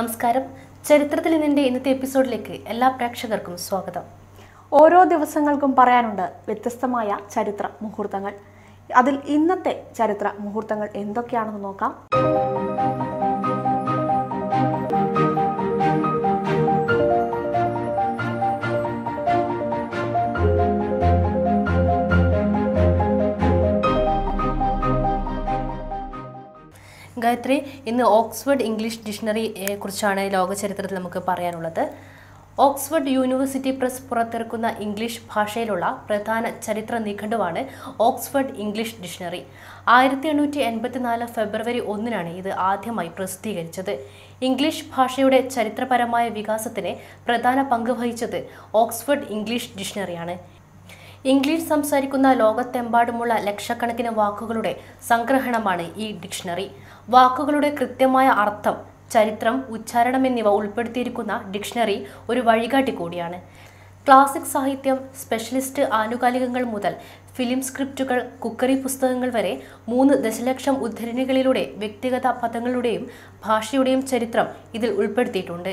നമസ്കാരം ചരിത്രത്തിൽ നിന്റെ ഇന്നത്തെ എപ്പിസോഡിലേക്ക് എല്ലാ പ്രേക്ഷകർക്കും സ്വാഗതം ഓരോ ദിവസങ്ങൾക്കും പറയാനുണ്ട് വ്യത്യസ്തമായ ചരിത്ര മുഹൂർത്തങ്ങൾ അതിൽ ഇന്നത്തെ ചരിത്ര മുഹൂർത്തങ്ങൾ എന്തൊക്കെയാണെന്ന് നോക്കാം ഗായത്രി ഇന്ന് ഓക്സ്ഫോർഡ് ഇംഗ്ലീഷ് ഡിക്ഷണറിയെ കുറിച്ചാണ് ചരിത്രത്തിൽ നമുക്ക് പറയാനുള്ളത് ഓക്സ്ഫോർഡ് യൂണിവേഴ്സിറ്റി പ്രസ് പുറത്തിറക്കുന്ന ഇംഗ്ലീഷ് ഭാഷയിലുള്ള പ്രധാന ചരിത്ര നിഘണ്ടുവാണ് ഓക്സ്ഫോർഡ് ഇംഗ്ലീഷ് ഡിക്ഷണറി ആയിരത്തി എണ്ണൂറ്റി നാല് ഫെബ്രുവരി ഒന്നിനാണ് ഇത് ആദ്യമായി പ്രസിദ്ധീകരിച്ചത് ഇംഗ്ലീഷ് ഭാഷയുടെ ചരിത്രപരമായ വികാസത്തിന് പ്രധാന പങ്ക് വഹിച്ചത് ഓക്സ്ഫോർഡ് ഇംഗ്ലീഷ് ഡിക്ഷണറിയാണ് ഇംഗ്ലീഷ് സംസാരിക്കുന്ന ലോകത്തെമ്പാടുമുള്ള ലക്ഷക്കണക്കിന് വാക്കുകളുടെ സംഗ്രഹണമാണ് ഈ ഡിക്ഷണറി വാക്കുകളുടെ കൃത്യമായ അർത്ഥം ചരിത്രം ഉച്ചാരണം എന്നിവ ഉൾപ്പെടുത്തിയിരിക്കുന്ന ഡിക്ഷണറി ഒരു വഴികാട്ടി കൂടിയാണ് ക്ലാസിക് സാഹിത്യം സ്പെഷ്യലിസ്റ്റ് ആനുകാലികങ്ങൾ മുതൽ ഫിലിം സ്ക്രിപ്റ്റുകൾ കുക്കറി പുസ്തകങ്ങൾ വരെ മൂന്ന് ദശലക്ഷം ഉദ്ധരണികളിലൂടെ വ്യക്തിഗത പദങ്ങളുടെയും ഭാഷയുടെയും ചരിത്രം ഇതിൽ ഉൾപ്പെടുത്തിയിട്ടുണ്ട്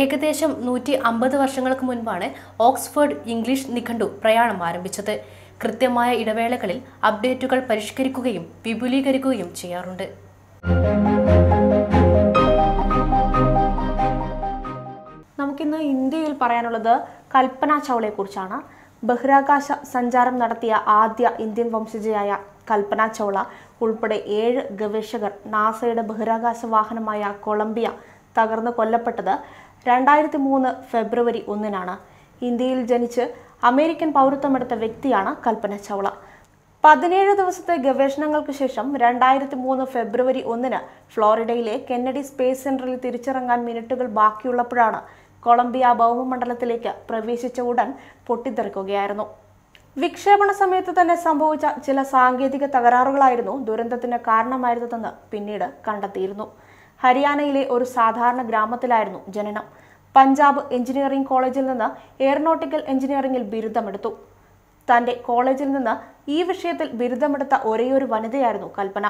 ഏകദേശം നൂറ്റി അമ്പത് വർഷങ്ങൾക്ക് മുൻപാണ് ഓക്സ്ഫോർഡ് ഇംഗ്ലീഷ് നിഘണ്ടു പ്രയാണം ആരംഭിച്ചത് കൃത്യമായ ഇടവേളകളിൽ അപ്ഡേറ്റുകൾ പരിഷ്കരിക്കുകയും വിപുലീകരിക്കുകയും ചെയ്യാറുണ്ട് നമുക്കിന്ന് ഇന്ത്യയിൽ പറയാനുള്ളത് കൽപ്പന ചൗളയെക്കുറിച്ചാണ് ബഹിരാകാശ സഞ്ചാരം നടത്തിയ ആദ്യ ഇന്ത്യൻ വംശജയായ കൽപ്പന ചൗള ഉൾപ്പെടെ ഏഴ് ഗവേഷകർ നാസയുടെ ബഹിരാകാശ വാഹനമായ കൊളംബിയ തകർന്ന് കൊല്ലപ്പെട്ടത് രണ്ടായിരത്തി മൂന്ന് ഫെബ്രുവരി ഒന്നിനാണ് ഇന്ത്യയിൽ ജനിച്ച് അമേരിക്കൻ പൗരത്വമെടുത്ത വ്യക്തിയാണ് കൽപ്പന ചൗള പതിനേഴ് ദിവസത്തെ ഗവേഷണങ്ങൾക്ക് ശേഷം രണ്ടായിരത്തി മൂന്ന് ഫെബ്രുവരി ഒന്നിന് ഫ്ലോറിഡയിലെ കെന്നഡി സ്പേസ് സെന്ററിൽ തിരിച്ചിറങ്ങാൻ മിനിറ്റുകൾ ബാക്കിയുള്ളപ്പോഴാണ് കൊളംബിയ ഭൗമമണ്ഡലത്തിലേക്ക് പ്രവേശിച്ച ഉടൻ പൊട്ടിത്തെറിക്കുകയായിരുന്നു വിക്ഷേപണ സമയത്ത് തന്നെ സംഭവിച്ച ചില സാങ്കേതിക തകരാറുകളായിരുന്നു ദുരന്തത്തിന് കാരണമായിരുന്നതെന്ന് പിന്നീട് കണ്ടെത്തിയിരുന്നു ഹരിയാനയിലെ ഒരു സാധാരണ ഗ്രാമത്തിലായിരുന്നു ജനനം പഞ്ചാബ് എഞ്ചിനീയറിംഗ് കോളേജിൽ നിന്ന് എയറോനോട്ടിക്കൽ എഞ്ചിനീയറിംഗിൽ ബിരുദമെടുത്തു തന്റെ കോളേജിൽ നിന്ന് ഈ വിഷയത്തിൽ ബിരുദമെടുത്ത ഒരേയൊരു വനിതയായിരുന്നു കൽപ്പന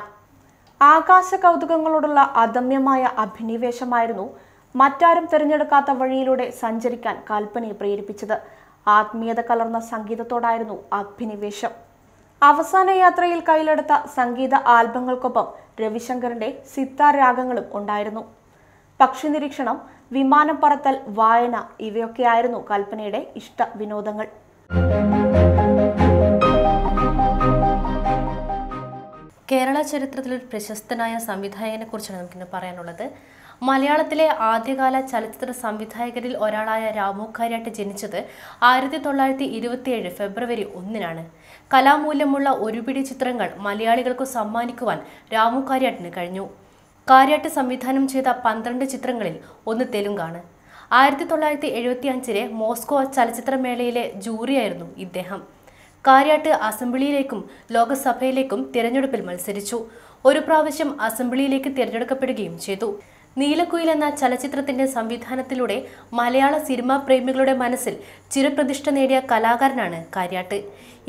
ആകാശ കൗതുകങ്ങളോടുള്ള അദമ്യമായ അഭിനിവേശമായിരുന്നു മറ്റാരും തിരഞ്ഞെടുക്കാത്ത വഴിയിലൂടെ സഞ്ചരിക്കാൻ കൽപ്പനയെ പ്രേരിപ്പിച്ചത് ആത്മീയത കലർന്ന സംഗീതത്തോടായിരുന്നു അഭിനിവേശം അവസാന യാത്രയിൽ കയ്യിലെടുത്ത സംഗീത ആൽബങ്ങൾക്കൊപ്പം രവിശങ്കറിന്റെ സിത്താർ രാഗങ്ങളും ഉണ്ടായിരുന്നു പക്ഷി നിരീക്ഷണം വിമാനം പറത്തൽ വായന ഇവയൊക്കെയായിരുന്നു കൽപ്പനയുടെ ഇഷ്ട വിനോദങ്ങൾ കേരള ചരിത്രത്തിലൊരു പ്രശസ്തനായ സംവിധായകനെ കുറിച്ചാണ് നമുക്കിന്ന് പറയാനുള്ളത് മലയാളത്തിലെ ആദ്യകാല ചലച്ചിത്ര സംവിധായകരിൽ ഒരാളായ രാമു കാര്യാട്ട് ജനിച്ചത് ആയിരത്തി തൊള്ളായിരത്തി ഇരുപത്തിയേഴ് ഫെബ്രുവരി ഒന്നിനാണ് കലാമൂല്യമുള്ള ഒരുപിടി ചിത്രങ്ങൾ മലയാളികൾക്ക് സമ്മാനിക്കുവാൻ രാമു കാര്യാട്ടിന് കഴിഞ്ഞു കാര്യാട്ട് സംവിധാനം ചെയ്ത പന്ത്രണ്ട് ചിത്രങ്ങളിൽ ഒന്ന് തെലുങ്കാണ് ആയിരത്തി തൊള്ളായിരത്തി എഴുപത്തി അഞ്ചിലെ മോസ്കോ ചലച്ചിത്രമേളയിലെ ജൂറിയായിരുന്നു ഇദ്ദേഹം കാര്യാട്ട് അസംബ്ലിയിലേക്കും ലോകസഭയിലേക്കും തിരഞ്ഞെടുപ്പിൽ മത്സരിച്ചു ഒരു പ്രാവശ്യം അസംബ്ലിയിലേക്ക് തിരഞ്ഞെടുക്കപ്പെടുകയും ചെയ്തു നീലക്കുയിൽ എന്ന ചലച്ചിത്രത്തിന്റെ സംവിധാനത്തിലൂടെ മലയാള സിനിമാ പ്രേമികളുടെ മനസ്സിൽ ചിരപ്രതിഷ്ഠ നേടിയ കലാകാരനാണ് കാര്യാട്ട്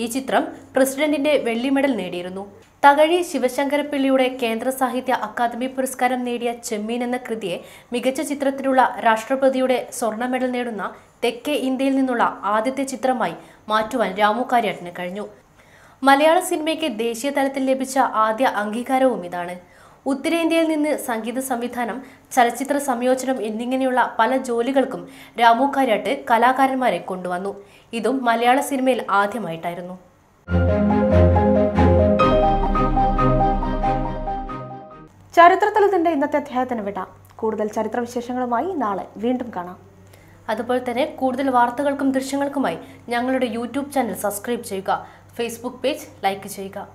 ഈ ചിത്രം പ്രസിഡന്റിന്റെ വെള്ളി മെഡൽ നേടിയിരുന്നു തകഴി ശിവശങ്കരപ്പിള്ളിയുടെ കേന്ദ്ര സാഹിത്യ അക്കാദമി പുരസ്കാരം നേടിയ ചെമ്മീൻ എന്ന കൃതിയെ മികച്ച ചിത്രത്തിലുള്ള രാഷ്ട്രപതിയുടെ സ്വർണ്ണ മെഡൽ നേടുന്ന തെക്കേ ഇന്ത്യയിൽ നിന്നുള്ള ആദ്യത്തെ ചിത്രമായി മാറ്റുവാൻ രാമു കാര്യാട്ടിന് കഴിഞ്ഞു മലയാള സിനിമയ്ക്ക് ദേശീയ തലത്തിൽ ലഭിച്ച ആദ്യ അംഗീകാരവും ഇതാണ് ഉത്തരേന്ത്യയിൽ നിന്ന് സംഗീത സംവിധാനം ചലച്ചിത്ര സംയോജനം എന്നിങ്ങനെയുള്ള പല ജോലികൾക്കും രാമു കാര്യാട്ട് കലാകാരന്മാരെ കൊണ്ടുവന്നു ഇതും മലയാള സിനിമയിൽ ആദ്യമായിട്ടായിരുന്നു ചരിത്രത്തിൽ നിന്റെ ഇന്നത്തെ അധ്യായത്തിന് വിടാം കൂടുതൽ ചരിത്ര വിശേഷങ്ങളുമായി നാളെ വീണ്ടും കാണാം അതുപോലെ തന്നെ കൂടുതൽ വാർത്തകൾക്കും ദൃശ്യങ്ങൾക്കുമായി ഞങ്ങളുടെ യൂട്യൂബ് ചാനൽ സബ്സ്ക്രൈബ് ചെയ്യുക ഫേസ്ബുക്ക് പേജ് ലൈക്ക് ചെയ്യുക